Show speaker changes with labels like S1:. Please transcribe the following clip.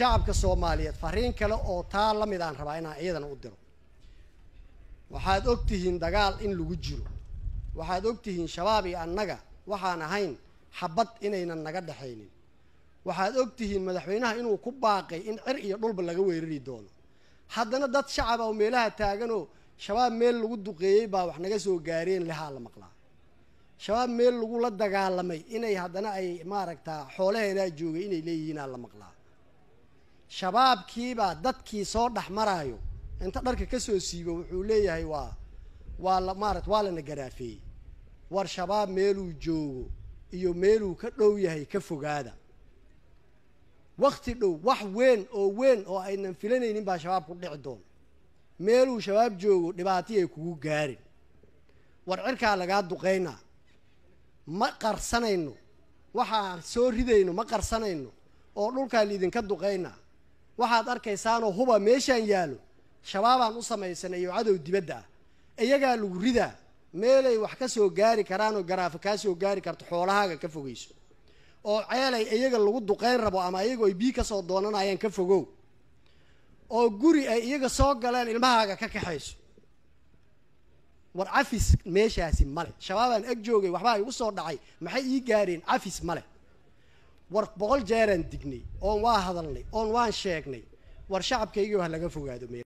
S1: shacabka soomaaliyeed fariin kale oo taa la mid aan rabaa inaan iyadana u diro waxaad og tihiin dagaal in lagu jiro waxaad og tihiin shabaab iyo annaga waxaan ahayn xabad inaynan naga dhexaynin waxaad og tihiin madaxweynaha inuu ku baaqay in cir iyo dhulba laga weerari doono haddana dad shacaba oo meelaha taaganoo shabaab meel lagu duqeeyey baa wax naga soo gaareen lehaa la maqlaa shabaab meel lagula dagaalamay inay haddana ay maaragtaa xoolaheenaa joogay inay leeyihiinaa la maqlaa shabaabkiibaa dadkii soo dhex maraayo inta dharka kasoo siibo wuxuu leeyahay waa waa la maarat waa lana garaafeeyey war shabaab meeluu joogo iyo meeluu ka dhow yahay ka fogaada wakhti dhow wax weyn oo weyn oo aynan filanaynin baa shabaab ku dhici doona meeluu shabaab joogo dhibaatay ay kugu gaarin war cirkaa lagaa duqaynaa ma qarsanayno waxaa soo ridayno ma qarsanayno oo dhulkaa liidinka duqaynaa waxaad arkaysaanoo huba meeshaan yaallo shabaabaan u samaysanay iyo cadow dibadda ah iyagaa lagu ridaa meelay wax ka soo gaari karaanoo garaafo kaa soo gaari karto xoolahaaga ka fogeyso oo ceelay iyaga lagu duqeyn rabo ama iyaga ay bii soo doonanayaan ka fogow oo guri ay iyaga soo galeen ilmahaaga ka kaxayso war cafis meeshaasi ma leh shabaabaan ag joogay waxba igu soo dhacay maxay ii gaareen cafis ma leh war boqol jeeraan dignay oon waa hadalnay oon waan sheegnay war shacabkaygii ha laga fogaado